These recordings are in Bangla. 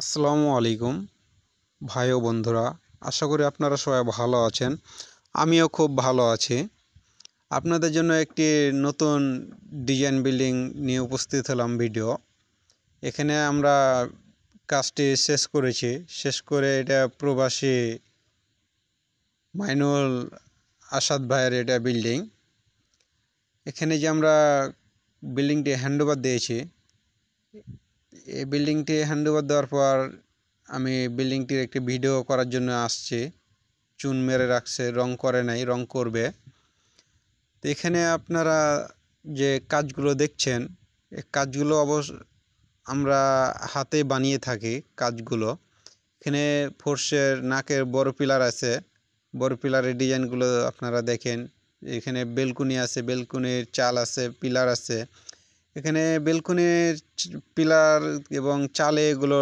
আসসালামু আলাইকুম ভাই ও বন্ধুরা আশা করি আপনারা সবাই ভালো আছেন আমিও খুব ভালো আছি আপনাদের জন্য একটি নতুন ডিজাইন বিল্ডিং নিয়ে উপস্থিত হলাম ভিডিও এখানে আমরা কাজটি শেষ করেছি শেষ করে এটা প্রবাসী মাইনুল আসাদ ভাইয়ের এটা বিল্ডিং এখানে যে আমরা বিল্ডিংটি হ্যান্ডওভার দিয়েছি এই বিল্ডিংটি হ্যান্ড ওভার দেওয়ার পর আমি বিল্ডিংটির একটি ভিডিও করার জন্য আসছি চুন মেরে রাখছে রং করে নাই রং করবে তো এখানে আপনারা যে কাজগুলো দেখছেন এই কাজগুলো অবশ্য আমরা হাতে বানিয়ে থাকি কাজগুলো এখানে ফোর্সের নাকের বড় পিলার আছে বড় পিলারের ডিজাইনগুলো আপনারা দেখেন এখানে বেলকুনি আছে বেলকুনির চাল আছে পিলার আছে এখানে বেলকনির পিলার এবং চালে এগুলো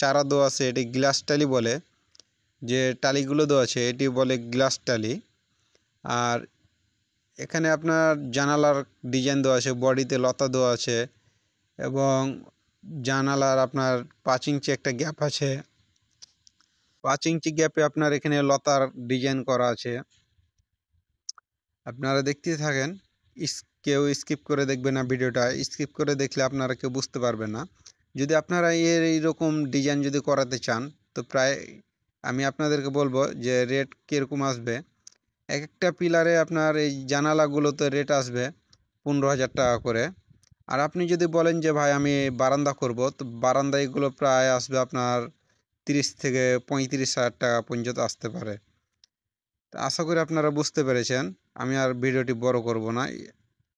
চারা দেওয়া আছে এটি গ্লাস টালি বলে যে টালিগুলো দেওয়া আছে এটি বলে গ্লাস টালি আর এখানে আপনার জানালার ডিজাইন দেওয়া আছে বডিতে লতা দেওয়া আছে এবং জানালার আপনার পাঁচ ইঞ্চি একটা গ্যাপ আছে পাঁচিঞ্চি গ্যাপে আপনার এখানে লতার ডিজাইন করা আছে আপনারা দেখতে থাকেন কেউ স্কিপ করে দেখবে না ভিডিওটা স্কিপ করে দেখলে আপনারা কেউ বুঝতে পারবে না যদি আপনারা এর এইরকম ডিজাইন যদি করাতে চান তো প্রায় আমি আপনাদেরকে বলবো যে রেট কীরকম আসবে এক একটা পিলারে আপনার এই জানালাগুলোতে রেট আসবে পনেরো হাজার টাকা করে আর আপনি যদি বলেন যে ভাই আমি বারান্দা করব তো বারান্দা এগুলো প্রায় আসবে আপনার তিরিশ থেকে পঁয়ত্রিশ হাজার টাকা পর্যন্ত আসতে পারে আশা করি আপনারা বুঝতে পেরেছেন আমি আর ভিডিওটি বড় করব না